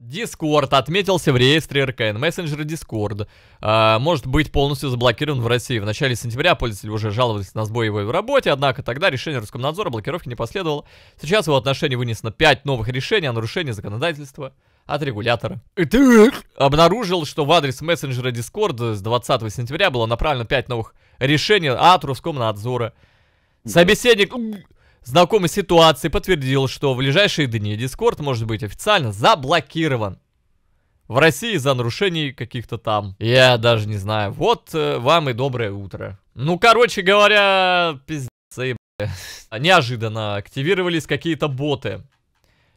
Дискорд отметился в реестре РКН. Мессенджер Дискорд э, а, может быть полностью заблокирован в России. В начале сентября пользователи уже жаловались на сбой его в работе, однако тогда решение Роскомнадзора блокировки не последовало. Сейчас в его отношении вынесено 5 новых решений о нарушении законодательства от регулятора. Итак, обнаружил, что в адрес мессенджера Discord с 20 сентября было направлено 5 новых решений от Роскомнадзора. Собеседник знакомый ситуации подтвердил, что в ближайшие дни Дискорд может быть официально заблокирован. В России за нарушений каких-то там. Я даже не знаю. Вот э, вам и доброе утро. Ну, короче говоря, пиздец. И, Неожиданно активировались какие-то боты,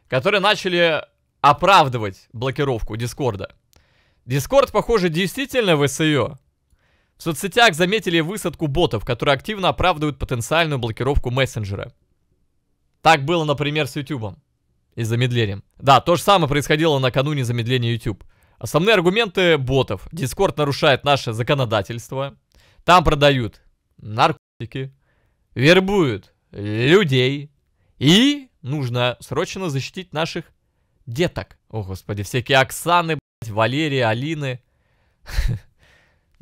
которые начали оправдывать блокировку Дискорда. Дискорд, похоже, действительно в СИО. В соцсетях заметили высадку ботов, которые активно оправдывают потенциальную блокировку мессенджера. Так было, например, с YouTube и замедлением. Да, то же самое происходило накануне замедления YouTube. Основные аргументы ботов. Discord нарушает наше законодательство. Там продают наркотики, вербуют людей. И нужно срочно защитить наших деток. О, господи, всякие Оксаны, блядь, Валерии, Алины.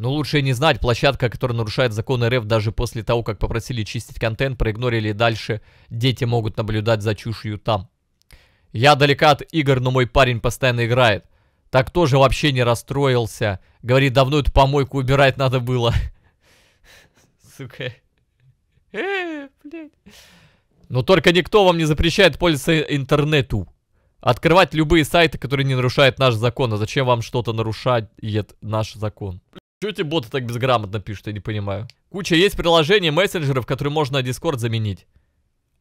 Но лучше не знать, площадка, которая нарушает законы РФ даже после того, как попросили чистить контент, проигнорили дальше, дети могут наблюдать за чушью там. Я далека от игр, но мой парень постоянно играет. Так тоже вообще не расстроился. Говорит, давно эту помойку убирать надо было. Сука. Э, но только никто вам не запрещает пользоваться интернету. Открывать любые сайты, которые не нарушают наш закон. А зачем вам что-то нарушает наш закон? Чего эти боты так безграмотно пишут, я не понимаю. Куча есть приложений, мессенджеров, которые можно на Discord заменить.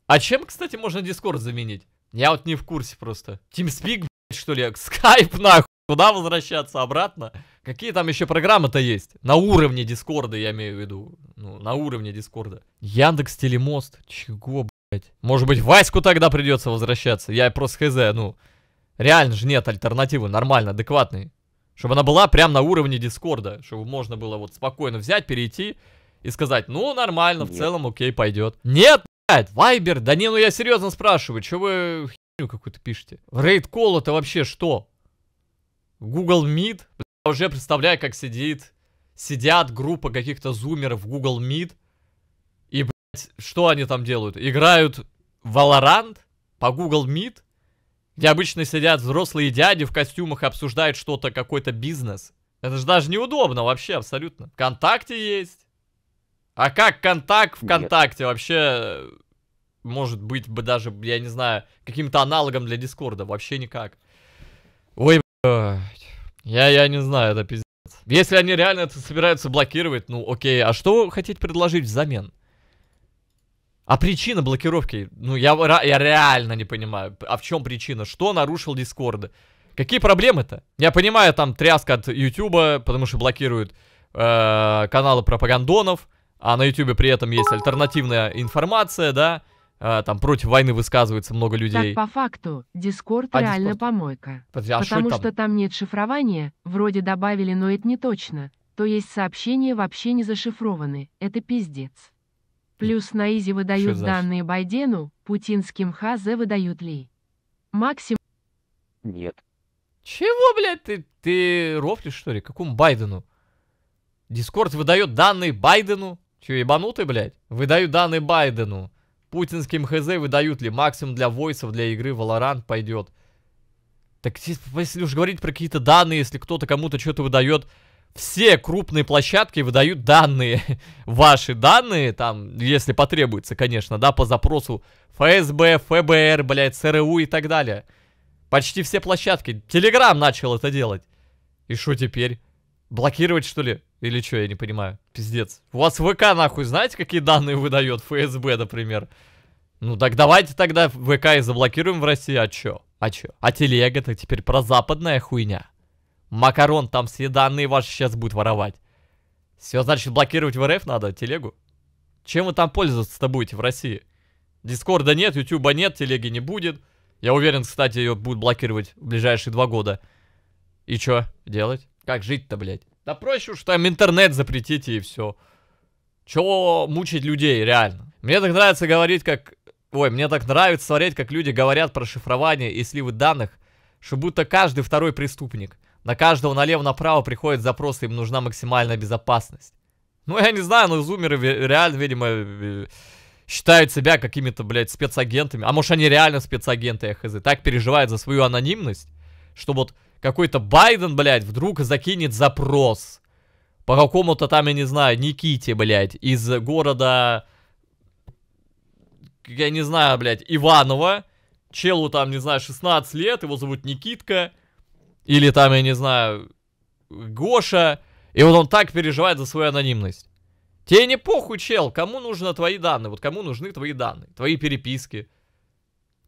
А чем, кстати, можно Discord заменить? Я вот не в курсе просто. TeamSpeak, блядь, что ли? Skype, нахуй. Куда возвращаться? Обратно? Какие там еще программы-то есть? На уровне Дискорда, я имею в виду. Ну, на уровне Дискорда. Яндекс, Телемост. Чего, блядь? Может быть, Ваську тогда придется возвращаться? Я просто хз, ну... Реально же нет альтернативы, нормально, адекватный. Чтобы она была прямо на уровне Дискорда. Чтобы можно было вот спокойно взять, перейти и сказать, ну, нормально, Нет. в целом, окей, пойдет. Нет, блядь, Вайбер, да не, ну я серьезно спрашиваю, что вы херню какую-то пишете? Рейд Колл это вообще что? Google Meet? я уже представляю, как сидит, сидят группа каких-то зумеров в Google Meet. И, блядь, что они там делают? Играют Valorant по Google Meet? где обычно сидят взрослые дяди в костюмах и обсуждают что-то, какой-то бизнес. Это же даже неудобно вообще абсолютно. Вконтакте есть. А как контакт ВКонтакте Нет. вообще э, может быть бы даже, я не знаю, каким-то аналогом для Дискорда? Вообще никак. Ой, блядь. Я, я не знаю, это пиздец. Если они реально это собираются блокировать, ну окей, а что хотите предложить взамен? А причина блокировки? Ну, я, я реально не понимаю. А в чем причина? Что нарушил Дискорда? Какие проблемы-то? Я понимаю, там тряска от Ютуба, потому что блокируют э, каналы пропагандонов, а на Ютубе при этом есть альтернативная информация, да? Э, там против войны высказывается много людей. Так, по факту, Дискорд а, реально Discord? помойка. Подожди, а потому что там? что там нет шифрования, вроде добавили, но это не точно. То есть сообщения вообще не зашифрованы. Это пиздец. Плюс на Изи выдают данные Байдену, путинским ХЗ выдают ли. Максим... Нет. Чего, блядь, ты, ты рофлишь, что ли? Какому Байдену? Дискорд выдает данные Байдену? Че, ебанутый, блядь? Выдают данные Байдену. Путинским ХЗ выдают ли? Максимум для войсов, для игры Valorant пойдет. Так если уж говорить про какие-то данные, если кто-то кому-то что-то выдает, все крупные площадки выдают данные, ваши данные, там, если потребуется, конечно, да, по запросу ФСБ, ФБР, блядь, СРУ и так далее. Почти все площадки. Телеграм начал это делать. И что теперь? Блокировать, что ли? Или что, я не понимаю. Пиздец. У вас ВК, нахуй, знаете, какие данные выдает ФСБ, например? Ну так давайте тогда ВК и заблокируем в России, а чё? А чё? А телега-то теперь про Западная хуйня. Макарон там все данные ваши сейчас будет воровать. Все, значит, блокировать в РФ надо, телегу? Чем вы там пользоваться-то будете в России? Дискорда нет, Ютуба нет, телеги не будет. Я уверен, кстати, ее будут блокировать в ближайшие два года. И что делать? Как жить-то, блядь? Да проще уж там интернет запретите и все. Чего мучить людей, реально? Мне так нравится говорить, как... Ой, мне так нравится смотреть, как люди говорят про шифрование и сливы данных, что будто каждый второй преступник – на каждого налево-направо приходит запросы, им нужна максимальная безопасность. Ну, я не знаю, но зумеры реально, видимо, считают себя какими-то, блядь, спецагентами. А может, они реально спецагенты, я хз. Так переживают за свою анонимность, что вот какой-то Байден, блядь, вдруг закинет запрос по какому-то там, я не знаю, Никите, блядь, из города, я не знаю, блядь, Иванова. Челу там, не знаю, 16 лет, его зовут Никитка. Или там, я не знаю, Гоша, и вот он так переживает за свою анонимность. Тебе не похуй, чел, кому нужны твои данные, вот кому нужны твои данные, твои переписки,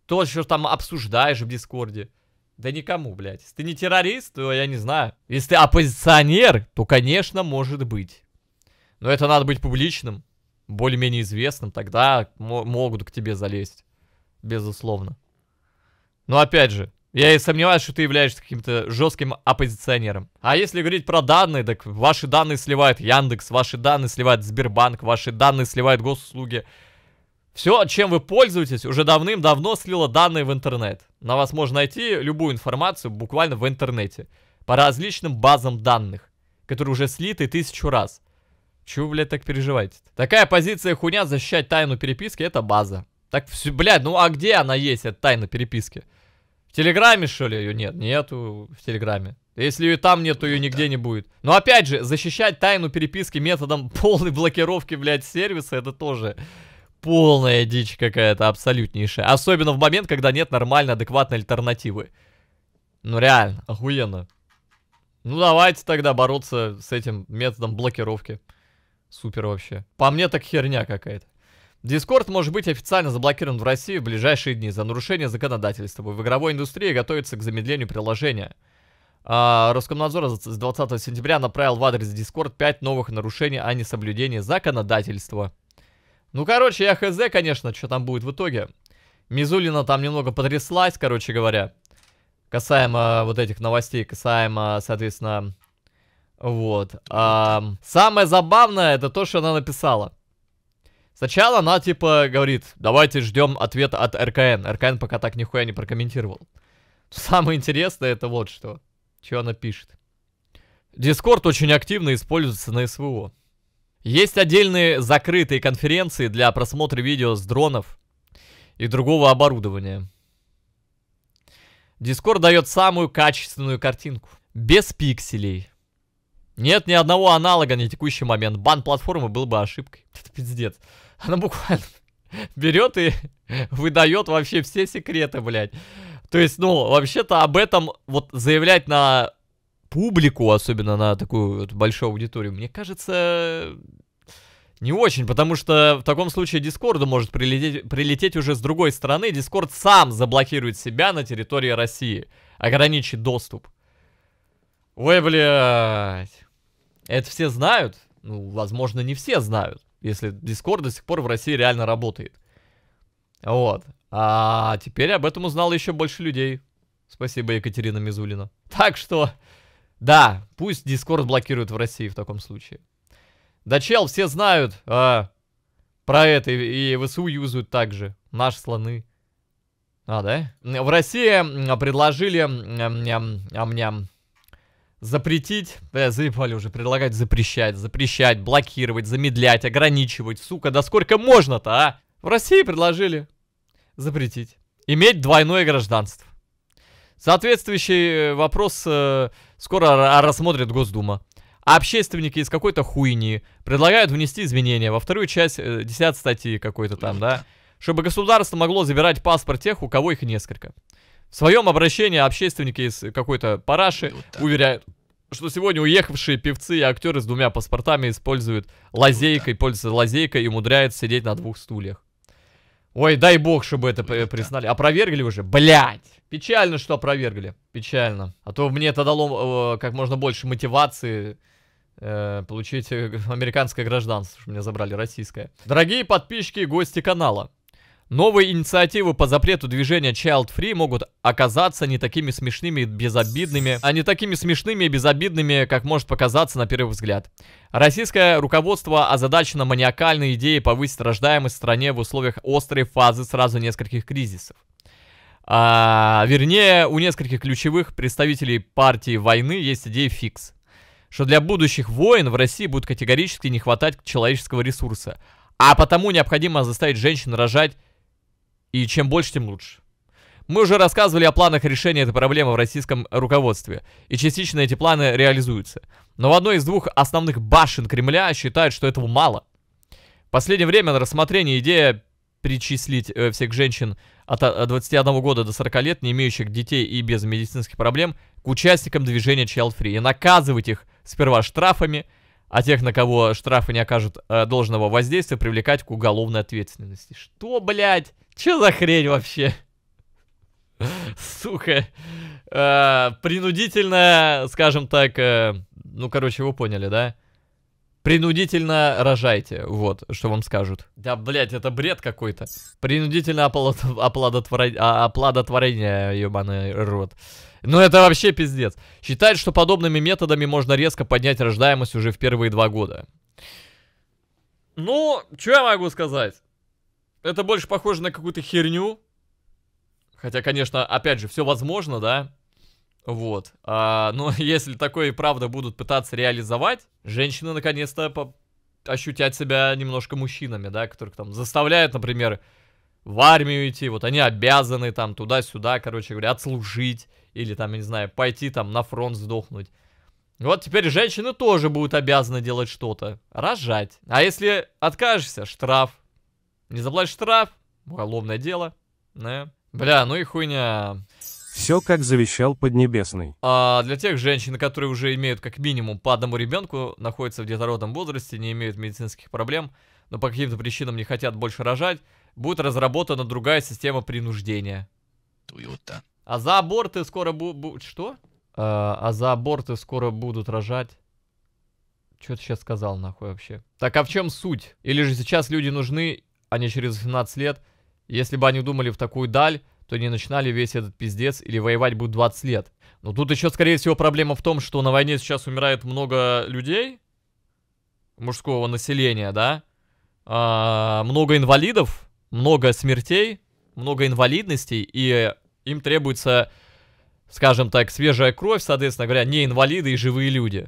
то, что там обсуждаешь в Дискорде. Да никому, блядь. Если ты не террорист, то я не знаю. Если ты оппозиционер, то, конечно, может быть. Но это надо быть публичным, более-менее известным, тогда могут к тебе залезть. Безусловно. Но опять же, я и сомневаюсь, что ты являешься каким-то жестким оппозиционером. А если говорить про данные, так ваши данные сливает Яндекс, ваши данные сливает Сбербанк, ваши данные сливает госуслуги. Все, чем вы пользуетесь, уже давным-давно слило данные в интернет. На вас можно найти любую информацию буквально в интернете. По различным базам данных, которые уже слиты тысячу раз. Чего, вы, блядь, так переживаете? Такая позиция хуйня защищать тайну переписки, это база. Так, все, блядь, ну а где она есть, эта тайна переписки? Телеграме, что ли, ее нет? Нету в Телеграме. Если ее там нет, то ее ну нигде не будет. Но опять же, защищать тайну переписки методом полной блокировки, блядь, сервиса, это тоже полная дичь какая-то, абсолютнейшая. Особенно в момент, когда нет нормально адекватной альтернативы. Ну реально, охуенно. Ну давайте тогда бороться с этим методом блокировки. Супер вообще. По мне так херня какая-то. Дискорд может быть официально заблокирован в России в ближайшие дни за нарушение законодательства. В игровой индустрии готовится к замедлению приложения. А, Роскомнадзор с 20 сентября направил в адрес Discord 5 новых нарушений о а несоблюдении законодательства. Ну, короче, я хз, конечно, что там будет в итоге. Мизулина там немного потряслась, короче говоря. Касаемо вот этих новостей, касаемо, соответственно... Вот. А, самое забавное, это то, что она написала. Сначала она, типа, говорит, давайте ждем ответа от РКН. РКН пока так нихуя не прокомментировал. Самое интересное, это вот что. Что она пишет. Дискорд очень активно используется на СВО. Есть отдельные закрытые конференции для просмотра видео с дронов и другого оборудования. Дискорд дает самую качественную картинку. Без пикселей. Нет ни одного аналога на текущий момент. Бан платформы был бы ошибкой. Это пиздец. Она буквально берет и выдает вообще все секреты, блядь. То есть, ну, вообще-то об этом вот заявлять на публику, особенно на такую вот большую аудиторию, мне кажется, не очень, потому что в таком случае Дискорду может прилететь, прилететь уже с другой стороны. Дискорд сам заблокирует себя на территории России, ограничит доступ. Ой, блядь. Это все знают? Ну, возможно, не все знают если Discord до сих пор в России реально работает. Вот. А теперь об этом узнало еще больше людей. Спасибо, Екатерина Мизулина. Так что, да, пусть Discord блокируют в России в таком случае. Да, чел, все знают э, про это и, и ВСУ юзают также. Наши слоны. А, да? В России предложили... Ням-ням-ням Запретить, да, заебали уже, предлагать запрещать, запрещать, блокировать, замедлять, ограничивать, сука, да сколько можно-то, а? В России предложили запретить. Иметь двойное гражданство. Соответствующий э, вопрос э, скоро рассмотрит Госдума. А общественники из какой-то хуйни предлагают внести изменения во вторую часть э, 10 статьи какой-то там, да, чтобы государство могло забирать паспорт тех, у кого их несколько. В своем обращении общественники из какой-то параши вот уверяют, что сегодня уехавшие певцы и актеры с двумя паспортами используют лазейкой, пользуются лазейкой и умудряются сидеть на двух стульях. Ой, дай бог, чтобы это признали. Опровергли уже? Блять! Печально, что опровергли. Печально. А то мне это дало э, как можно больше мотивации э, получить э, американское гражданство, что меня забрали российское. Дорогие подписчики и гости канала, Новые инициативы по запрету движения Child Free могут оказаться не такими смешными и безобидными, а не такими смешными и безобидными, как может показаться на первый взгляд. Российское руководство озадачено маниакальной идеей повысить рождаемость в стране в условиях острой фазы сразу нескольких кризисов. А, вернее, у нескольких ключевых представителей партии войны есть идея фикс, что для будущих войн в России будет категорически не хватать человеческого ресурса, а потому необходимо заставить женщин рожать и чем больше, тем лучше. Мы уже рассказывали о планах решения этой проблемы в российском руководстве, и частично эти планы реализуются. Но в одной из двух основных башен Кремля считают, что этого мало. В последнее время на рассмотрение идея причислить э, всех женщин от 21 э, года до 40 лет, не имеющих детей и без медицинских проблем, к участникам движения Child Free и наказывать их сперва штрафами – а тех, на кого штрафы не окажут э, должного воздействия, привлекать к уголовной ответственности. Что, блядь? Че за хрень вообще? Сука. Э, принудительно, скажем так, э, ну, короче, вы поняли, да? Принудительно рожайте, вот, что вам скажут. Да, блядь, это бред какой-то. Принудительно оплодотворение, оплодотворение, ебаный рот. Ну это вообще пиздец. Считает, что подобными методами можно резко поднять рождаемость уже в первые два года. Ну, что я могу сказать? Это больше похоже на какую-то херню. Хотя, конечно, опять же, все возможно, да? Вот. А, но если такое и правда будут пытаться реализовать, женщины наконец-то по ощутят себя немножко мужчинами, да, которых там заставляют, например, в армию идти, вот они обязаны там туда-сюда, короче говоря, отслужить. Или там, я не знаю, пойти там на фронт сдохнуть. Вот теперь женщины тоже будут обязаны делать что-то. Рожать. А если откажешься, штраф. Не заплатишь штраф, уголовное дело. Да. Бля, ну и хуйня. Все, как завещал Поднебесный. А для тех женщин, которые уже имеют как минимум по одному ребенку, находятся в детородном возрасте, не имеют медицинских проблем, но по каким-то причинам не хотят больше рожать, будет разработана другая система принуждения. Туюта. А за аборты скоро будут... Что? А, а за аборты скоро будут рожать... Что ты сейчас сказал, нахуй, вообще? Так, а в чем суть? Или же сейчас люди нужны, а не через 18 лет? Если бы они думали в такую даль, то не начинали весь этот пиздец или воевать будет 20 лет. Но тут еще, скорее всего, проблема в том, что на войне сейчас умирает много людей, мужского населения, да? А, много инвалидов, много смертей, много инвалидностей, и им требуется, скажем так, свежая кровь, соответственно говоря, не инвалиды и живые люди.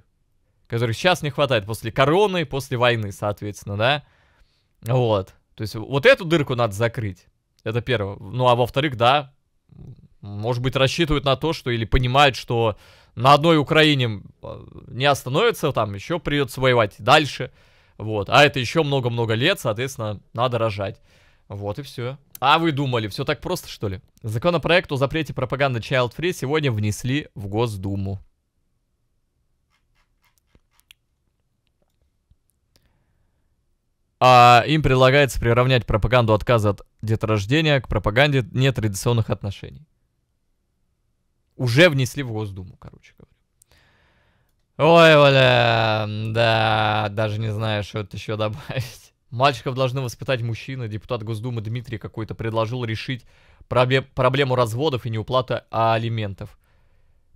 Которых сейчас не хватает после короны, после войны, соответственно, да? Вот. То есть вот эту дырку надо закрыть. Это первое. Ну а во-вторых, да, может быть, рассчитывают на то, что или понимают, что на одной Украине э, не остановится, там еще придется воевать дальше. Вот. А это еще много-много лет, соответственно, надо рожать. Вот и все. А вы думали, все так просто, что ли? Законопроект о запрете пропаганды Child Free сегодня внесли в Госдуму. А им предлагается приравнять пропаганду отказа от деторождения к пропаганде нетрадиционных отношений. Уже внесли в Госдуму, короче говоря. Ой, бля, да, даже не знаю, что это еще добавить. Мальчиков должны воспитать мужчины. Депутат Госдумы Дмитрий какой-то предложил решить проблему разводов и неуплаты а-, алиментов.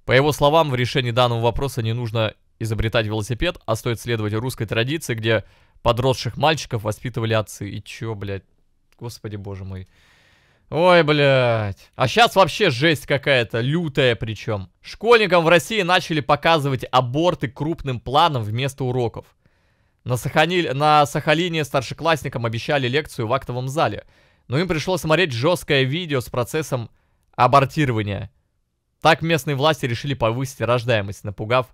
По его словам, в решении данного вопроса не нужно изобретать велосипед, а стоит следовать русской традиции, где подросших мальчиков воспитывали отцы. И чё, блядь? Господи, боже мой. Ой, блядь. А сейчас вообще жесть какая-то, лютая причем. Школьникам в России начали показывать аборты крупным планом вместо уроков. На, Сахани... на Сахалине старшеклассникам обещали лекцию в актовом зале, но им пришлось смотреть жесткое видео с процессом абортирования. Так местные власти решили повысить рождаемость, напугав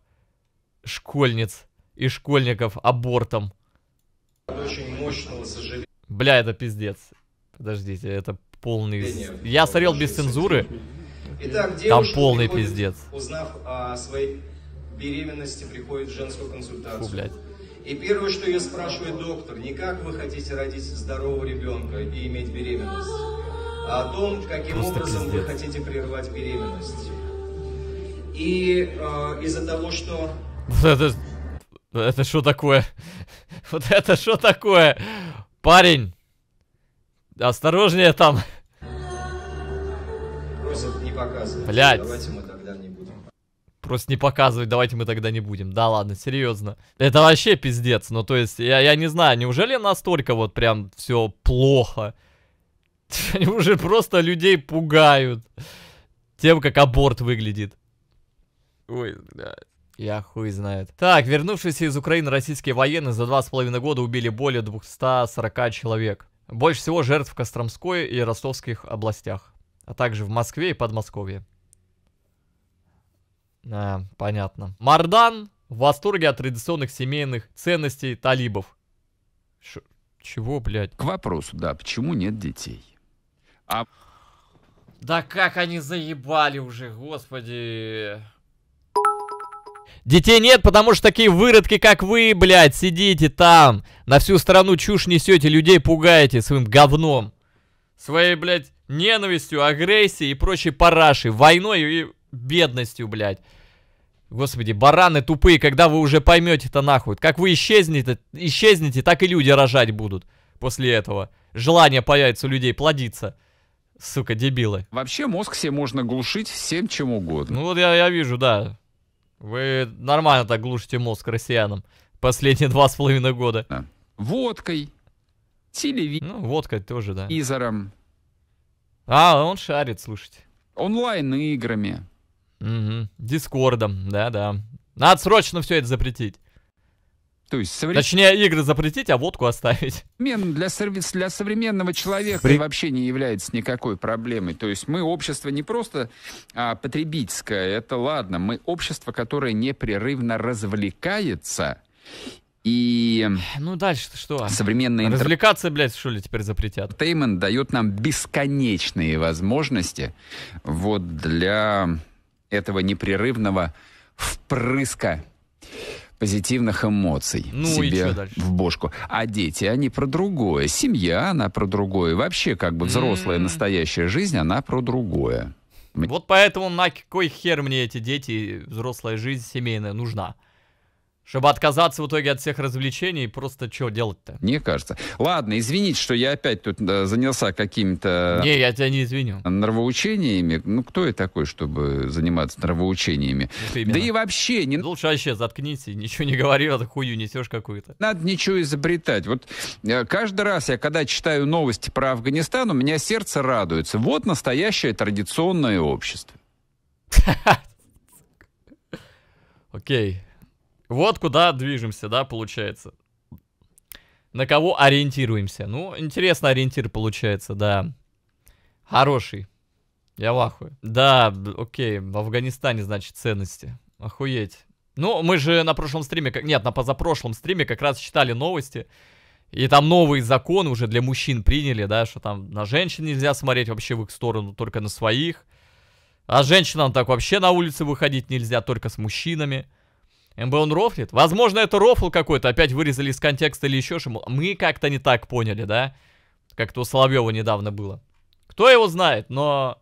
школьниц и школьников абортом. Очень мощного сожаления. Бля, это пиздец. Подождите, это полный... Нет, Я сорел без цензуры. Итак, Там полный приходит, пиздец. Узнав о своей беременности, приходит в женскую консультацию. Фу, блядь. И первое, что ее спрашивает доктор, не как вы хотите родить здорового ребенка и иметь беременность, а о том, каким Просто образом пиздец. вы хотите прервать беременность. И э, из-за того, что... Это, это что такое? Вот это что такое? Парень, осторожнее там. Просят не показывать. Блядь. Просто не показывать, давайте мы тогда не будем. Да ладно, серьезно. Это вообще пиздец. Ну, то есть, я, я не знаю, неужели настолько вот прям все плохо? Они уже просто людей пугают тем, как аборт выглядит. Ой, блядь. Я хуй знает. Так, вернувшиеся из Украины российские военные за два с половиной года убили более 240 человек. Больше всего жертв в Костромской и Ростовских областях, а также в Москве и Подмосковье. А, понятно. Мардан в восторге от традиционных семейных ценностей талибов. Ш чего, блядь? К вопросу, да, почему нет детей? А... Да как они заебали уже, господи. Детей нет, потому что такие выродки, как вы, блядь, сидите там. На всю страну чушь несете, людей пугаете своим говном. Своей, блядь, ненавистью, агрессией и прочей парашей. Войной и бедностью, блядь. Господи, бараны тупые, когда вы уже поймете это нахуй. Как вы исчезнете, исчезнете, так и люди рожать будут после этого. Желание появится у людей плодиться. Сука, дебилы. Вообще мозг себе можно глушить всем чем угодно. Ну вот я, я вижу, да. Вы нормально так глушите мозг россиянам последние два с половиной года. Да. Водкой, телевизором. Ну, водкой тоже, да. Изором. А, он шарит, слушайте. Онлайн-играми. Угу. Дискордом, да-да. Надо срочно все это запретить. То есть совре... Точнее, игры запретить, а водку оставить. Ну для, сервис, для современного человека При... вообще не является никакой проблемой. То есть мы общество не просто а, потребительское, это ладно. Мы общество, которое непрерывно развлекается и... Ну, дальше что? Современные... Интер... Развлекаться, блядь, что ли, теперь запретят? Теймен дает нам бесконечные возможности вот для этого непрерывного впрыска позитивных эмоций ну, себе в бошку. А дети, они про другое. Семья, она про другое. Вообще, как бы взрослая настоящая жизнь, она про другое. Вот поэтому на какой хер мне эти дети, взрослая жизнь семейная нужна. Чтобы отказаться в итоге от всех развлечений, просто что делать-то? Мне кажется. Ладно, извините, что я опять тут занялся какими-то... Не, я тебя не извиню. Нравоучениями. Ну, кто я такой, чтобы заниматься нравоучениями? да и вообще... Не... Лучше вообще заткнись и ничего не говори, а ты хую несешь какую-то. Надо ничего изобретать. Вот э, каждый раз я, когда читаю новости про Афганистан, у меня сердце радуется. Вот настоящее традиционное общество. Окей. Вот куда движемся, да, получается. На кого ориентируемся? Ну, интересный ориентир получается, да. Хороший. Я в ахуе. Да, окей, в Афганистане, значит, ценности. Охуеть. Ну, мы же на прошлом стриме, как... нет, на позапрошлом стриме как раз читали новости. И там новый закон уже для мужчин приняли, да, что там на женщин нельзя смотреть вообще в их сторону, только на своих. А женщинам так вообще на улице выходить нельзя, только с мужчинами. МБ он рофлит? Возможно, это рофл какой-то, опять вырезали из контекста или еще что Мы как-то не так поняли, да? Как-то у Соловьева недавно было. Кто его знает, но...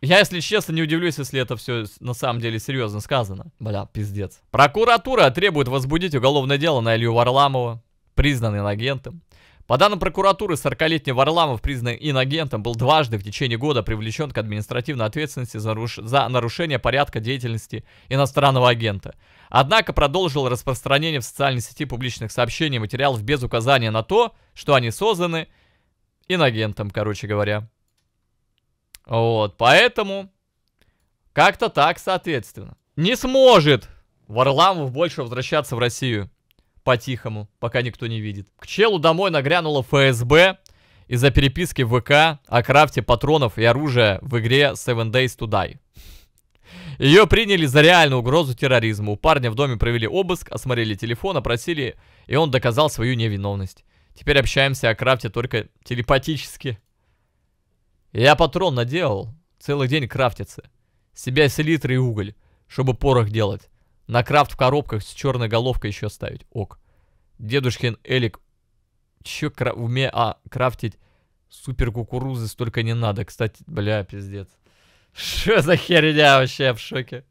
Я, если честно, не удивлюсь, если это все на самом деле серьезно сказано. Бля, пиздец. Прокуратура требует возбудить уголовное дело на Илью Варламова, признанный агентом. По данным прокуратуры, 40-летний Варламов, признанный инагентом, был дважды в течение года привлечен к административной ответственности за, наруш... за нарушение порядка деятельности иностранного агента. Однако продолжил распространение в социальной сети публичных сообщений и материалов без указания на то, что они созданы инагентом, короче говоря. Вот, поэтому как-то так, соответственно. Не сможет Варламов больше возвращаться в Россию по-тихому, пока никто не видит. К челу домой нагрянула ФСБ из-за переписки в ВК о крафте патронов и оружия в игре Seven Days to Die. Ее приняли за реальную угрозу терроризма. У парня в доме провели обыск, осмотрели телефон, опросили, и он доказал свою невиновность. Теперь общаемся о крафте только телепатически. Я патрон наделал. Целый день крафтится. Себя селитры и уголь, чтобы порох делать. На крафт в коробках с черной головкой еще ставить. Ок. Дедушкин Элик. Че кра... уме... А, крафтить супер кукурузы столько не надо. Кстати, бля, пиздец. Что за херня вообще в шоке?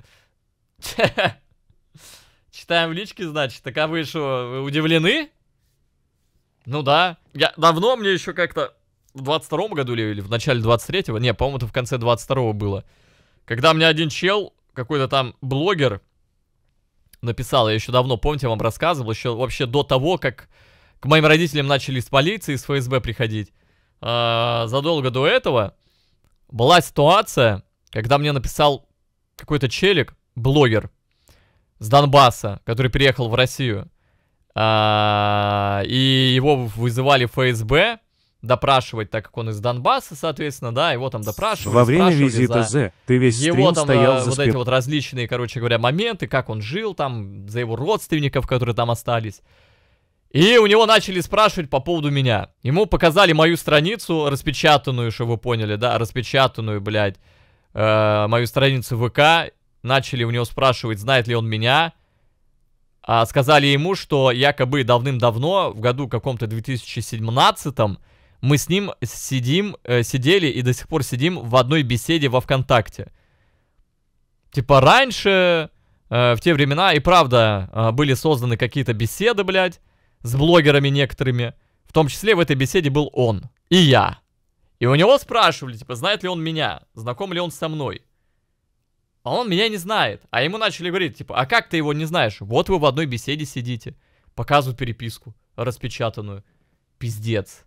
Читаем в личке, значит. Так а вы что, вы удивлены? Ну да. Я давно мне еще как-то в 22 году или, или в начале 23-го, не, по-моему, это в конце 22-го было. Когда мне один чел, какой-то там блогер, написал, я еще давно, помните, я вам рассказывал, еще вообще до того, как к моим родителям начали из полиции, из ФСБ приходить, а, задолго до этого была ситуация, когда мне написал какой-то челик, блогер с Донбасса, который приехал в Россию, а, и его вызывали ФСБ допрашивать, так как он из Донбасса, соответственно, да, его там допрашивали. Во время визита за... З ты весь его там, стоял э, за вот спин... эти вот различные, короче говоря, моменты, как он жил там, за его родственников, которые там остались. И у него начали спрашивать по поводу меня. Ему показали мою страницу, распечатанную, чтобы вы поняли, да, распечатанную, блядь э, мою страницу ВК, начали у него спрашивать, знает ли он меня. А сказали ему, что якобы давным-давно, в году каком-то 2017 мы с ним сидим, э, сидели и до сих пор сидим в одной беседе во ВКонтакте. Типа раньше, э, в те времена, и правда, э, были созданы какие-то беседы, блядь, с блогерами некоторыми. В том числе в этой беседе был он и я. И у него спрашивали, типа, знает ли он меня, знаком ли он со мной. А он меня не знает. А ему начали говорить, типа, а как ты его не знаешь? Вот вы в одной беседе сидите. Показывают переписку, распечатанную. Пиздец.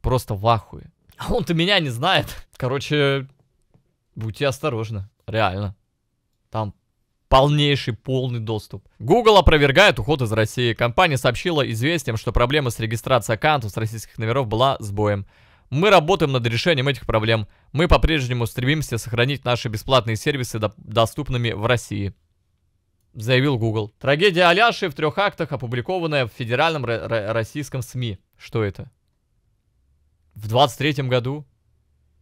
Просто в ахуе. А он-то меня не знает. Короче, будьте осторожны. Реально. Там полнейший полный доступ. Google опровергает уход из России. Компания сообщила известиям, что проблема с регистрацией аккаунтов с российских номеров была сбоем. Мы работаем над решением этих проблем. Мы по-прежнему стремимся сохранить наши бесплатные сервисы доступными в России. Заявил Google. Трагедия Аляши в трех актах, опубликованная в федеральном российском СМИ. Что это? В 23-м году?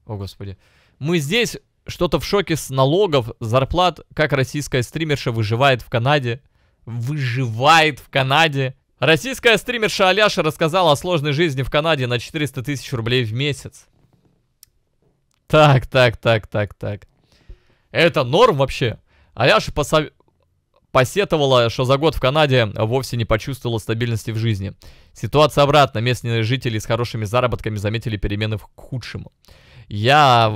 О, господи. Мы здесь что-то в шоке с налогов, зарплат, как российская стримерша выживает в Канаде. Выживает в Канаде. Российская стримерша Аляша рассказала о сложной жизни в Канаде на 400 тысяч рублей в месяц. Так, так, так, так, так. Это норм вообще? Аляша посов... посетовала, что за год в Канаде вовсе не почувствовала стабильности в жизни. Ситуация обратная. Местные жители с хорошими заработками заметили перемены к худшему. Я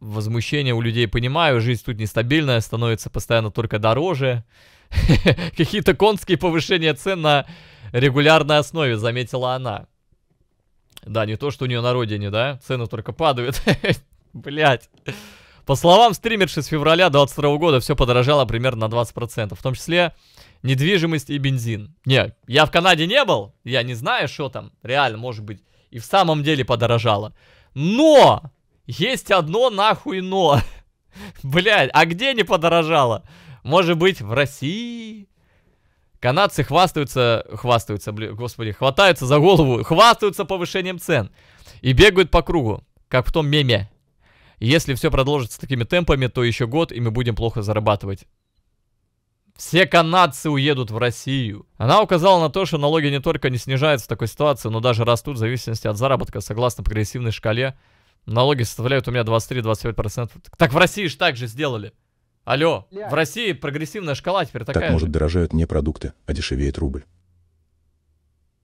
возмущение у людей понимаю, жизнь тут нестабильная, становится постоянно только дороже. Какие-то конские повышения цен на регулярной основе, заметила она. Да, не то, что у нее на родине, да? Цены только падают. Блять. По словам стримерши, с февраля 22 года все подорожало примерно на 20%. В том числе недвижимость и бензин. Не, я в Канаде не был. Я не знаю, что там. Реально, может быть, и в самом деле подорожало. Но! Есть одно нахуй но. Блять, а где не подорожало? Может быть, в России? Канадцы хвастаются, хвастаются, блин, господи, хватаются за голову, хвастаются повышением цен и бегают по кругу, как в том меме. Если все продолжится такими темпами, то еще год, и мы будем плохо зарабатывать. Все канадцы уедут в Россию. Она указала на то, что налоги не только не снижаются в такой ситуации, но даже растут в зависимости от заработка, согласно прогрессивной шкале. Налоги составляют у меня 23-25%. Так в России же так же сделали. Алло, в России прогрессивная шкала теперь такая. Так, может, дорожают не продукты, а дешевеет рубль.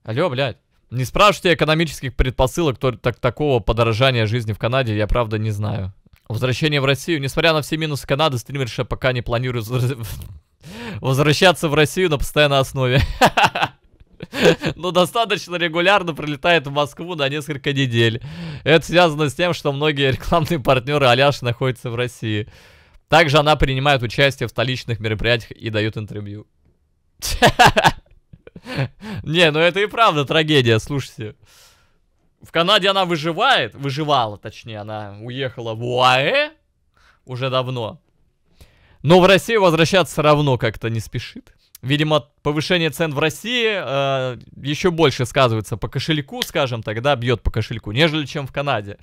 Алло, блядь. Не спрашивайте экономических предпосылок то, так, такого подорожания жизни в Канаде, я правда не знаю. Возвращение в Россию. Несмотря на все минусы Канады, стримерша пока не планирует возвращаться в Россию на постоянной основе. Но достаточно регулярно прилетает в Москву на несколько недель. Это связано с тем, что многие рекламные партнеры Аляши находятся в России. Также она принимает участие в столичных мероприятиях и дает интервью. Не, ну это и правда трагедия, слушайте. В Канаде она выживает, выживала, точнее, она уехала в УАЭ уже давно. Но в Россию возвращаться равно как-то не спешит. Видимо, повышение цен в России э, еще больше сказывается по кошельку, скажем так, да, бьет по кошельку, нежели чем в Канаде.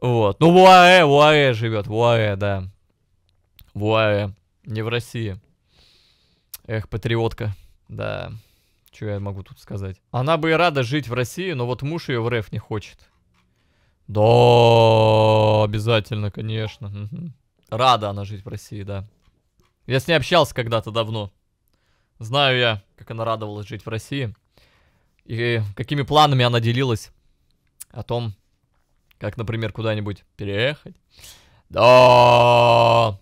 Вот. Ну, в УАЭ, в УАЭ живет, в УАЭ, да. В УАЭ, не в России. Эх, патриотка, да. Что я могу тут сказать? Она бы и рада жить в России, но вот муж ее в РФ не хочет. Да, обязательно, конечно. Угу. Рада она жить в России, да. Я с ней общался когда-то давно. Знаю я, как она радовалась жить в России. И какими планами она делилась. О том, как, например, куда-нибудь переехать. Да!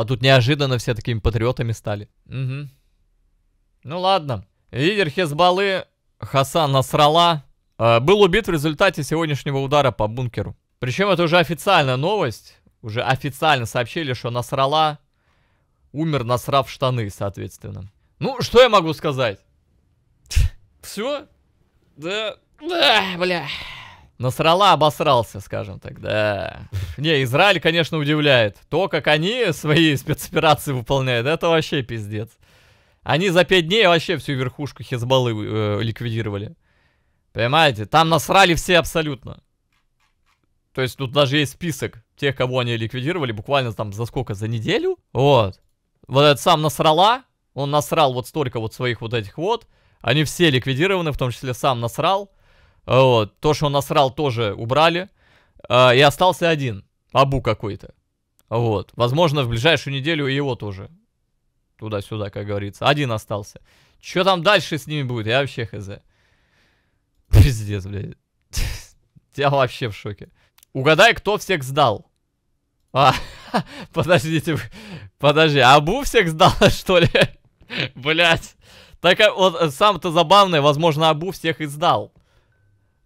А тут неожиданно все такими патриотами стали. Угу. Ну ладно. Лидер Хезбаллы Хасан Насрала э, был убит в результате сегодняшнего удара по бункеру. Причем это уже официальная новость. Уже официально сообщили, что Насрала умер, насрав штаны, соответственно. Ну, что я могу сказать? Все? Да... Да, бля... Насрала обосрался, скажем так, да. Не, Израиль, конечно, удивляет. То, как они свои спецоперации выполняют, это вообще пиздец. Они за пять дней вообще всю верхушку Хизбаллы э, ликвидировали. Понимаете? Там насрали все абсолютно. То есть тут даже есть список тех, кого они ликвидировали буквально там за сколько? За неделю? Вот. Вот этот сам насрала. Он насрал вот столько вот своих вот этих вот. Они все ликвидированы, в том числе сам насрал. Э, вот. То, что он насрал, тоже убрали. Э, и остался один. Абу какой-то. Вот. Возможно, в ближайшую неделю его тоже. Туда-сюда, как говорится. Один остался. Что там дальше с ними будет? Я вообще хз. Пиздец, блядь. Я вообще в шоке. Угадай, кто всех сдал. А, подождите, подожди, Абу всех сдал, что ли? Блять. Так а, вот, сам-то забавный, возможно, Абу всех и сдал.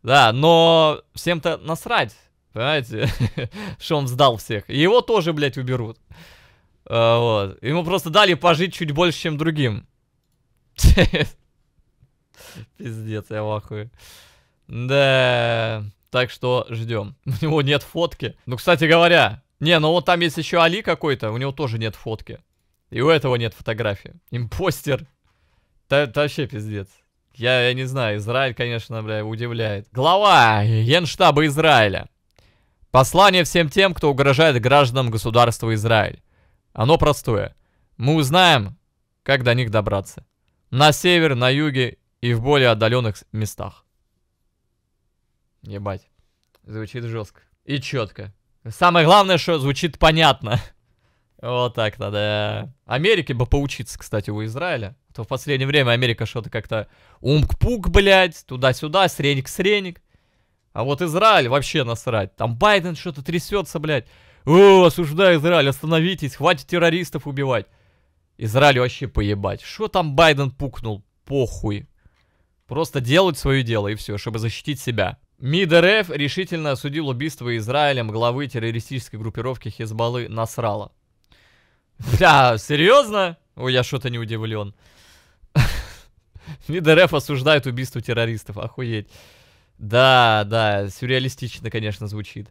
Да, но всем-то насрать, понимаете, что он сдал всех. И его тоже, блядь, уберут. А, вот. Ему просто дали пожить чуть больше, чем другим. Пиздец, я в Да, так что ждем. У него нет фотки. Ну, кстати говоря, не, ну вот там есть еще Али какой-то, у него тоже нет фотки. И у этого нет фотографии. Импостер. Это вообще пиздец. Я, я не знаю, Израиль, конечно, бля, удивляет. Глава Генштаба Израиля. Послание всем тем, кто угрожает гражданам государства Израиль. Оно простое. Мы узнаем, как до них добраться. На север, на юге и в более отдаленных местах. Ебать. Звучит жестко. И четко. Самое главное, что звучит понятно. Вот так надо. Америке бы поучиться, кстати, у Израиля. А то в последнее время Америка что-то как-то умк-пук, блядь, туда-сюда, среник-среник. А вот Израиль вообще насрать. Там Байден что-то трясется, блядь. О, осуждаю Израиль, остановитесь, хватит террористов убивать. Израиль вообще поебать. Что там Байден пукнул? Похуй. Просто делать свое дело и все, чтобы защитить себя. МИД РФ решительно осудил убийство Израилем главы террористической группировки Хизбаллы Насрала. Бля, серьезно? Ой, я что-то не удивлен. Мидереф осуждает убийство террористов, охуеть. Да, да, сюрреалистично, конечно, звучит.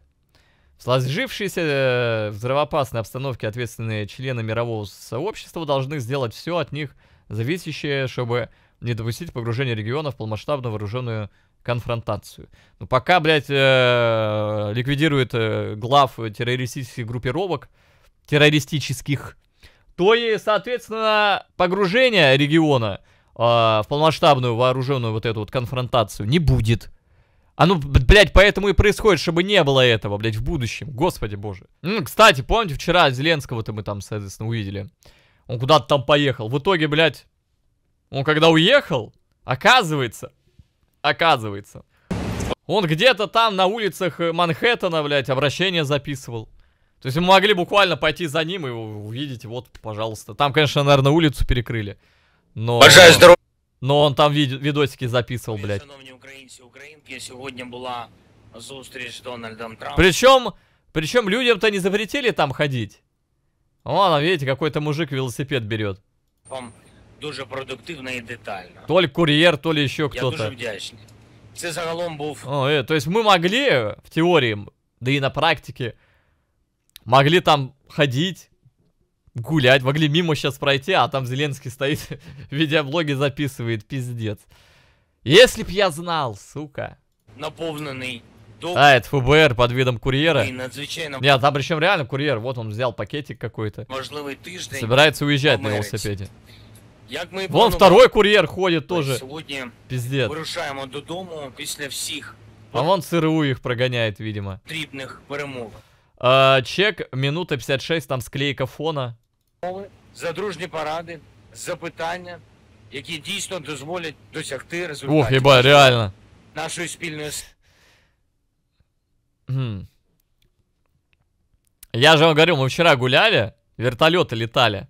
В сложившейся э, взрывоопасной обстановке ответственные члены мирового сообщества должны сделать все от них зависящее, чтобы не допустить погружения региона в полномасштабную вооруженную конфронтацию. Но ну, пока, блядь, э, ликвидирует э, глав террористических группировок, террористических, то и, соответственно, погружение региона э, в полномасштабную вооруженную вот эту вот конфронтацию не будет. А ну, блядь, поэтому и происходит, чтобы не было этого, блядь, в будущем. Господи боже. Ну, кстати, помните, вчера Зеленского-то мы там, соответственно, увидели. Он куда-то там поехал. В итоге, блядь, он когда уехал, оказывается, оказывается, он где-то там на улицах Манхэттена, блядь, обращение записывал. То есть мы могли буквально пойти за ним и увидеть, вот, пожалуйста. Там, конечно, наверное, улицу перекрыли. Но... Бажаю здоровья! Но он там вид видосики записывал, блядь. Шановні українці, українки, сьогодні була зустріч з Дональдом Трампом. Причем, причем людям-то не запретили там ходить. Вон, а видите, какой-то мужик велосипед берет. Дуже продуктивно и детально. То ли курьер, то ли еще кто-то. Я дуже вдячний. Це загалом О, э, то есть мы могли, в теории, да и на практике, Могли там ходить, гулять, могли мимо сейчас пройти, а там Зеленский стоит, видеоблоги записывает, пиздец. Если б я знал, сука. Наполненный А, это ФБР под видом курьера. И надзвичайно... Нет, там причем реально курьер, вот он взял пакетик какой-то. Можливый тиждень. Собирается уезжать померить. на велосипеде. Як ми Вон второй курьер ходит тоже. Сегодня Пиздец. вирушаємо додому А вон ЦРУ их прогоняет, видимо. Трібних перемовок. А, чек, минута 56, там склейка фона. За дружные парады, за запитання, які действительно дозволять досягти результатів. Ух, єба, реально. Нашу спільної... Хм. Я же вам говорю, мы вчера гуляли, вертолеты летали.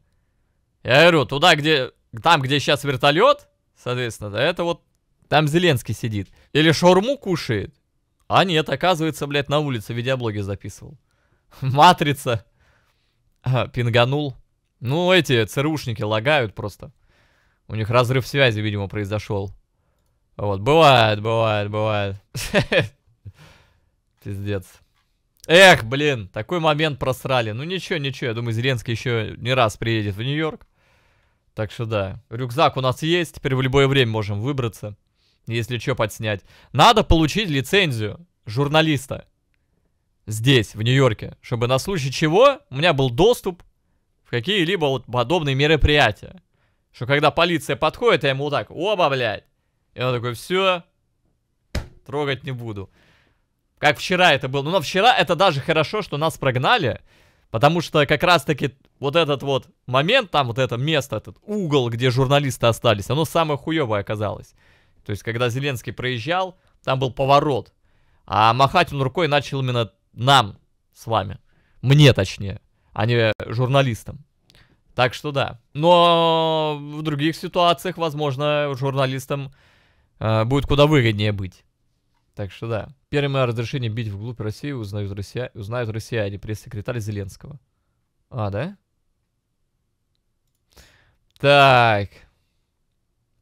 Я говорю, туда, где... Там, где сейчас вертолет, соответственно, да, это вот... Там Зеленский сидит. Или шаурму кушает. А нет, оказывается, блядь, на улице видеоблоги записывал. Матрица. пинганул. Ну, эти ЦРУшники лагают просто. У них разрыв связи, видимо, произошел. Вот, бывает, бывает, бывает. Пиздец. Эх, блин, такой момент просрали. Ну ничего, ничего, я думаю, Зеленский еще не раз приедет в Нью-Йорк. Так что да, рюкзак у нас есть, теперь в любое время можем выбраться, если что подснять. Надо получить лицензию журналиста здесь, в Нью-Йорке, чтобы на случай чего у меня был доступ в какие-либо вот подобные мероприятия. Что когда полиция подходит, я ему вот так, оба, блядь. И он такой, все, трогать не буду. Как вчера это было. Ну, но вчера это даже хорошо, что нас прогнали. Потому что как раз-таки вот этот вот момент, там вот это место, этот угол, где журналисты остались, оно самое хуевое оказалось. То есть, когда Зеленский проезжал, там был поворот. А махать он рукой начал именно нам с вами. Мне точнее, а не журналистам. Так что да. Но в других ситуациях, возможно, журналистам э, будет куда выгоднее быть. Так что да. Первым разрешение бить вглубь России узнают, россия... узнают россияне, пресс-секретарь Зеленского. А, да? Так.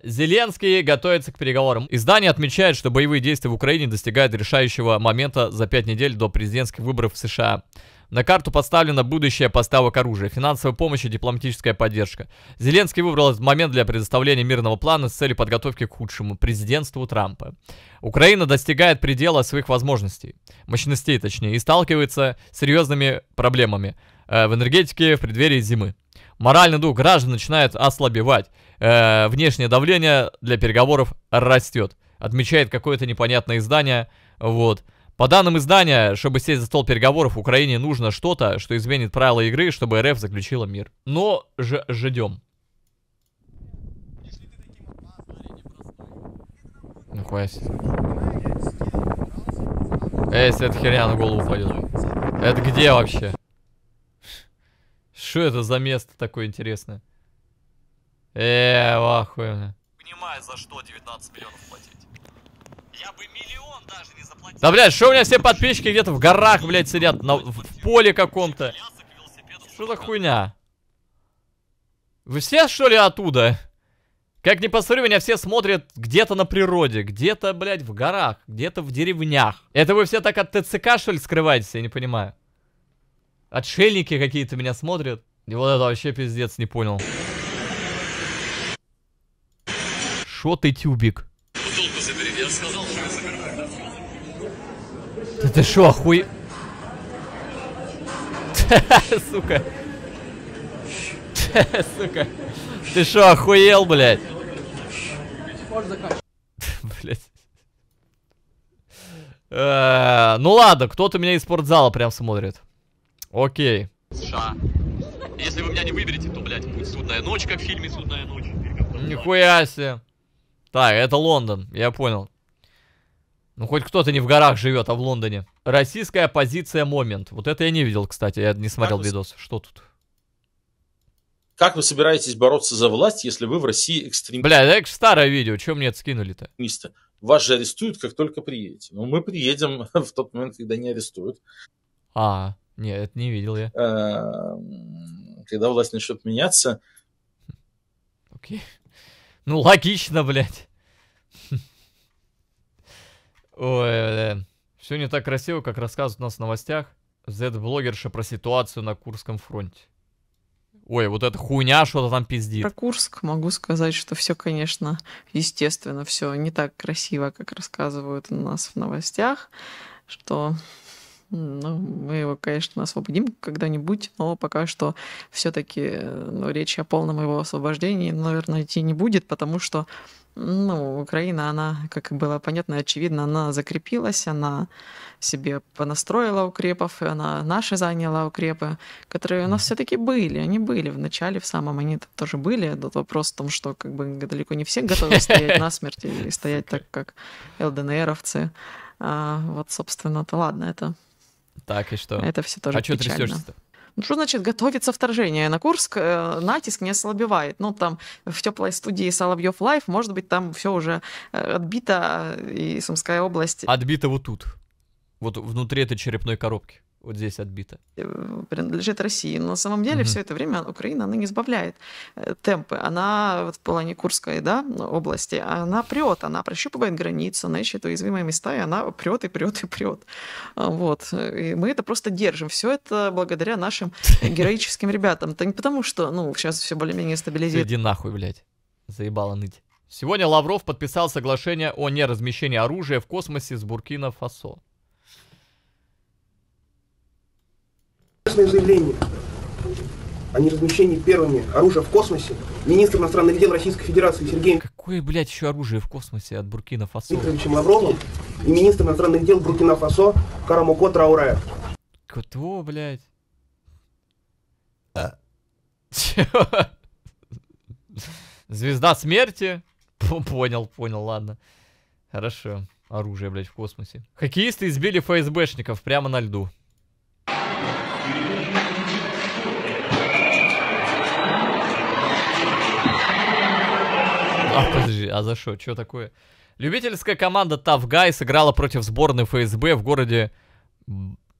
Зеленский готовится к переговорам. Издание отмечает, что боевые действия в Украине достигают решающего момента за пять недель до президентских выборов в США. На карту поставлена будущее поставок оружия, финансовая помощь и дипломатическая поддержка. Зеленский выбрал этот момент для предоставления мирного плана с целью подготовки к худшему президентству Трампа. Украина достигает предела своих возможностей, мощностей точнее, и сталкивается с серьезными проблемами э, в энергетике в преддверии зимы. Моральный дух граждан начинает ослабевать э, внешнее давление для переговоров растет. Отмечает какое-то непонятное издание. Вот. По данным издания, чтобы сесть за стол переговоров, Украине нужно что-то, что изменит правила игры, чтобы РФ заключила мир. Но ж ждем. Ну хватит. Эй, если эта херня на голову упадет. Это где вообще? Что это за место такое интересное? Эээ, охуенно. Понимаю, за что 19 миллионов платить. Я бы миллион даже не заплатил. Да, блядь, что у меня все подписчики где-то в горах, блядь, сидят, на, в поле каком-то. Что за хуйня? Вы все, что ли, оттуда? Как ни посмотрю, меня все смотрят где-то на природе, где-то, блядь, в горах, где-то в деревнях. Это вы все так от ТЦК, что ли, скрываетесь? Я не понимаю. Отшельники какие-то меня смотрят. И вот это вообще пиздец, не понял. Шо ты, тюбик? Да ты шо, охуе... Сука. Сука. Ты шо, охуел, блядь? Блядь. Э, ну ладно, кто-то меня из спортзала прям смотрит. Окей. Если вы меня не выберете, то, блядь, будет судная ночь, как в фильме «Судная ночь». Нихуя себе. Так, это Лондон, я понял. Ну, хоть кто-то не в горах живет, а в Лондоне. Российская позиция момент. Вот это я не видел, кстати, я не смотрел как видос. Вы... Что тут? Как вы собираетесь бороться за власть, если вы в России экстремисты? Бля, это старое видео, чем мне это скинули-то? Вас же арестуют, как только приедете. Ну, мы приедем в тот момент, когда не арестуют. А, нет, это не видел я. Эм, когда власть начнет меняться... Окей. Ну, логично, блядь. Ой, бля. Все не так красиво, как рассказывают у нас в новостях. Z-блогерша про ситуацию на Курском фронте. Ой, вот эта хуйня что-то там пиздит. Про Курск могу сказать, что все, конечно, естественно, все не так красиво, как рассказывают у нас в новостях, что ну, мы его, конечно, освободим когда-нибудь, но пока что все-таки ну, речь о полном его освобождении, ну, наверное, идти не будет, потому что ну, Украина, она, как было понятно и очевидно, она закрепилась, она себе понастроила укрепов, и она наши заняла укрепы, которые у нас все-таки были, они были в начале, в самом, они -то тоже были. Тут вопрос в том, что как бы далеко не все готовы стоять на смерти и стоять так, как ЛДНРовцы. А, вот, собственно, то ладно, это так, и что? Это все тоже А что трясешься-то? Ну, что значит готовится вторжение? На Курск э, натиск не ослабевает. Ну, там в теплой студии Соловьев Лайф, может быть, там все уже э, отбито, и Сумская область. Отбито вот тут. Вот внутри этой черепной коробки вот здесь отбито? Э, принадлежит России. Но на самом деле угу. все это время Украина, она не сбавляет э, темпы. Она вот в плане Курской да, области, она прет, она прощупывает границу, она ищет уязвимые места, и она прет и прет и прет. А, вот. И мы это просто держим. Все это благодаря нашим героическим ребятам. Это не потому, что ну, сейчас все более-менее стабилизируется. Иди нахуй, блядь. Заебало ныть. Сегодня Лавров подписал соглашение о неразмещении оружия в космосе с Буркина-Фасо. Публичное заявление о неразмещении первыми оружия в космосе министр иностранных дел Российской Федерации Сергеем Какое, блядь, еще оружие в космосе от Буркина Фасо? Викторовичем Лавровым и министр иностранных дел Буркина Фасо Карамуко Трауре. Кто, блядь? А. Звезда смерти? Понял, понял, ладно. Хорошо. Оружие, блядь, в космосе. Хоккеисты избили ФСБшников прямо на льду. А, подожди, а за что? Что такое? Любительская команда Tough Guy сыграла против сборной ФСБ в городе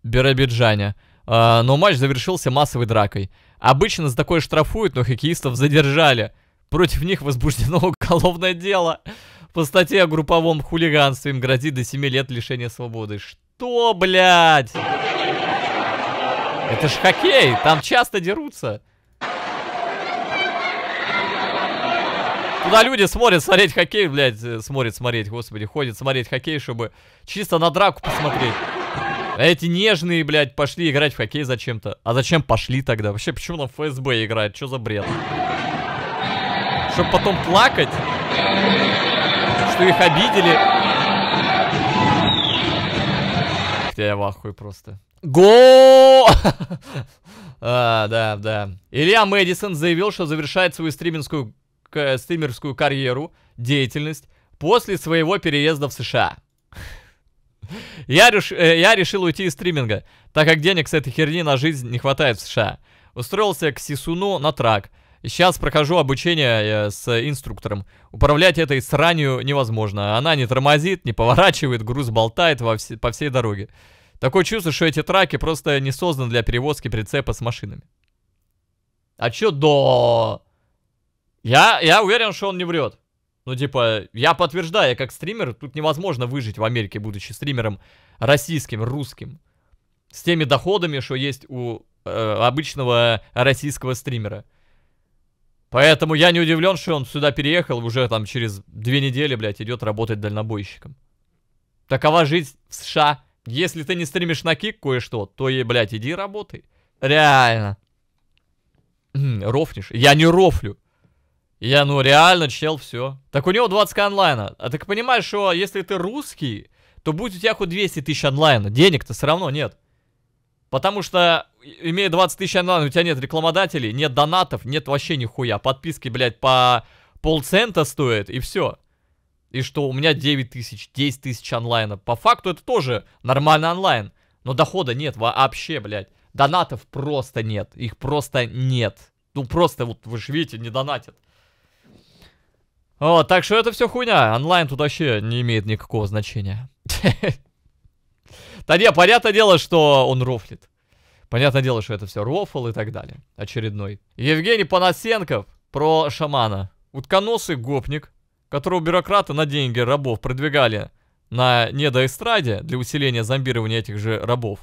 Биробиджане. А, но матч завершился массовой дракой. Обычно за такое штрафуют, но хоккеистов задержали. Против них возбуждено уголовное дело. По статье о групповом хулиганстве им грозит до 7 лет лишения свободы. Что, блядь? Это ж хоккей, там часто дерутся. Туда люди смотрят смотреть хоккей, блядь, э, смотрят смотреть, господи, ходят смотреть хоккей, чтобы чисто на драку посмотреть. А эти нежные, блядь, пошли играть в хоккей зачем-то. А зачем пошли тогда? Вообще, почему нам ФСБ играет? Что за бред? Чтобы потом плакать? Что их обидели? я в ахуе просто. Го! а, да, да. Илья Мэдисон заявил, что завершает свою стриминскую к э, стримерскую карьеру, деятельность после своего переезда в США. Я, реш... Э, я решил уйти из стриминга, так как денег с этой херни на жизнь не хватает в США. Устроился к Сисуну на трак. Сейчас прохожу обучение э, с инструктором. Управлять этой сранью невозможно. Она не тормозит, не поворачивает, груз болтает во вс... по всей дороге. Такое чувство, что эти траки просто не созданы для перевозки прицепа с машинами. А чё до... Я, я уверен, что он не врет. Ну, типа, я подтверждаю, как стример, тут невозможно выжить в Америке, будучи стримером российским, русским. С теми доходами, что есть у э, обычного российского стримера. Поэтому я не удивлен, что он сюда переехал, уже там через две недели, блядь, идет работать дальнобойщиком. Такова жизнь в США. Если ты не стримишь на кик кое-что, то, ей, блядь, иди работай. Реально. Рофнешь? Я не рофлю. Я, ну реально, чел, все. Так у него 20к онлайна. А так понимаешь, что если ты русский, то будет у тебя хоть 200 тысяч онлайна. Денег-то все равно нет. Потому что, имея 20 тысяч онлайн, у тебя нет рекламодателей, нет донатов, нет вообще нихуя. Подписки, блядь, по полцента стоят, и все. И что у меня 9 тысяч, 10 тысяч онлайна. По факту это тоже нормальный онлайн. Но дохода нет вообще, блядь. Донатов просто нет. Их просто нет. Ну просто, вот вы же видите, не донатят. О, так что это все хуйня. Онлайн тут вообще не имеет никакого значения. Да не, понятное дело, что он рофлит. Понятное дело, что это все рофл и так далее. Очередной. Евгений Панасенков про шамана. Утконосый гопник, которого бюрократы на деньги рабов продвигали на недоэстраде для усиления зомбирования этих же рабов,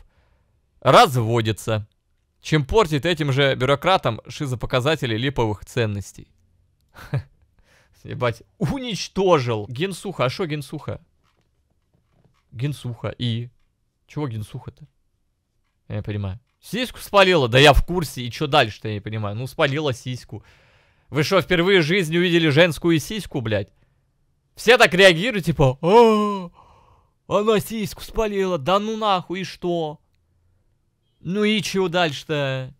разводится, чем портит этим же бюрократам шизопоказатели липовых ценностей. Ебать, уничтожил. Генсуха, а что Генсуха? Генсуха и... Чего Генсуха-то? Я не понимаю. Сиську спалила? Да я в курсе. И что дальше-то, я не понимаю. Ну, спалила сиську. Вы что, впервые в жизни увидели женскую сиську, блядь? Все так реагируют, типа, "О, «А, она сиську спалила, да ну нахуй, и что? Ну и чего дальше-то?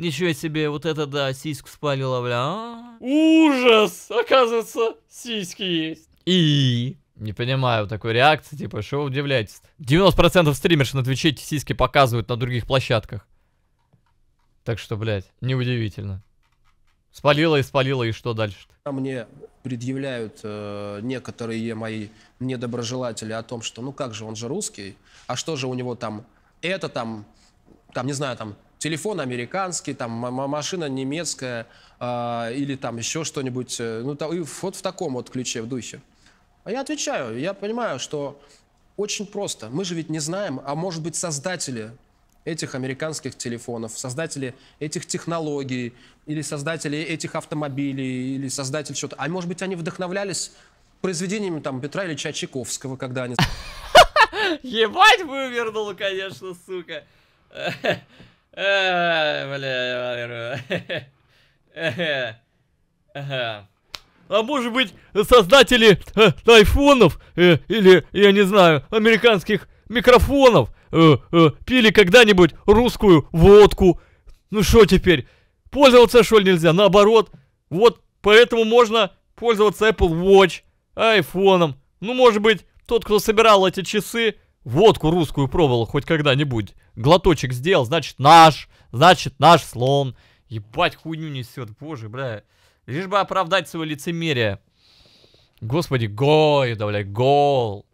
Ничего себе, вот это да, сиську спалила, бля. А? Ужас! Оказывается, сиськи есть. И... Не понимаю такой реакции, типа, что вы удивляетесь? 90% стримерш на Твиче эти сиськи показывают на других площадках. Так что, блядь, неудивительно. Спалила и спалила, и что дальше-то? А мне предъявляют э, некоторые мои недоброжелатели о том, что ну как же, он же русский, а что же у него там, это там, там, не знаю, там, телефон американский, там машина немецкая э, или там еще что-нибудь. Э, ну, то и вот в таком вот ключе, в духе. А я отвечаю, я понимаю, что очень просто. Мы же ведь не знаем, а может быть создатели этих американских телефонов, создатели этих технологий, или создатели этих автомобилей, или создатель что-то. А может быть, они вдохновлялись произведениями там Петра или Чайковского, когда они... Ебать вывернула, конечно, сука. Э, э, э. а может быть, создатели айфонов, или, я не знаю, американских микрофонов, пили когда-нибудь русскую водку. Ну что теперь? Пользоваться что ли нельзя? Наоборот. Вот поэтому можно пользоваться Apple Watch, айфоном. Ну может быть, тот, кто собирал эти часы, водку русскую пробовал хоть когда-нибудь, глоточек сделал, значит наш, значит наш слон. Ебать, хуйню несет, боже, бля. Лишь бы оправдать свое лицемерие. Господи, гол, да, бля, гол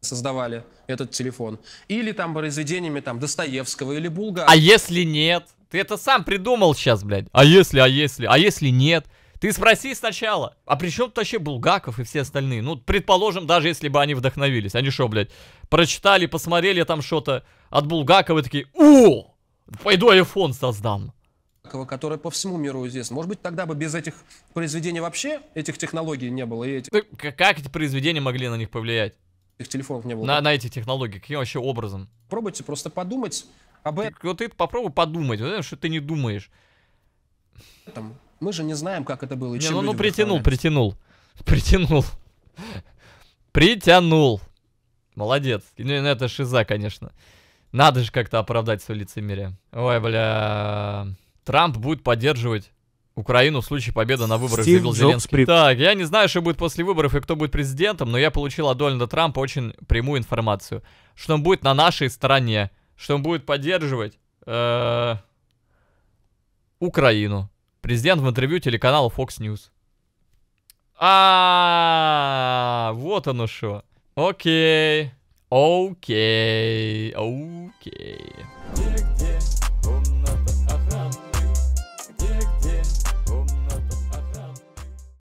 создавали этот телефон. Или там произведениями там Достоевского или Булга. А если нет? Ты это сам придумал сейчас, блядь. А если, а если, а если нет? Ты спроси сначала, а при чем вообще Булгаков и все остальные? Ну, предположим, даже если бы они вдохновились. Они что, блядь, прочитали, посмотрели там что-то от Булгакова и такие, о, пойду айфон создам. Который по всему миру известен. Может быть, тогда бы без этих произведений вообще этих технологий не было? И этих... Ну, как эти произведения могли на них повлиять? Их телефонов не было. На, на эти технологии, каким вообще образом? Пробуйте просто подумать об этом. Вот ты попробуй подумать, что ты не думаешь. Мы же не знаем, как это было. И не, ну, ну притянул, притянул, притянул. Притянул. Молодец. Ну, это шиза, конечно. Надо же как-то оправдать свое лицемерие. Ой, бля. Трамп будет поддерживать Украину в случае победы на выборах, Стив заявил Зеленский. При... Так, я не знаю, что будет после выборов и кто будет президентом, но я получил от Дональда Трампа очень прямую информацию, что он будет на нашей стороне, что он будет поддерживать э -э Украину. Президент в интервью телеканала Fox News. А, вот оно что. Окей. Окей. Окей.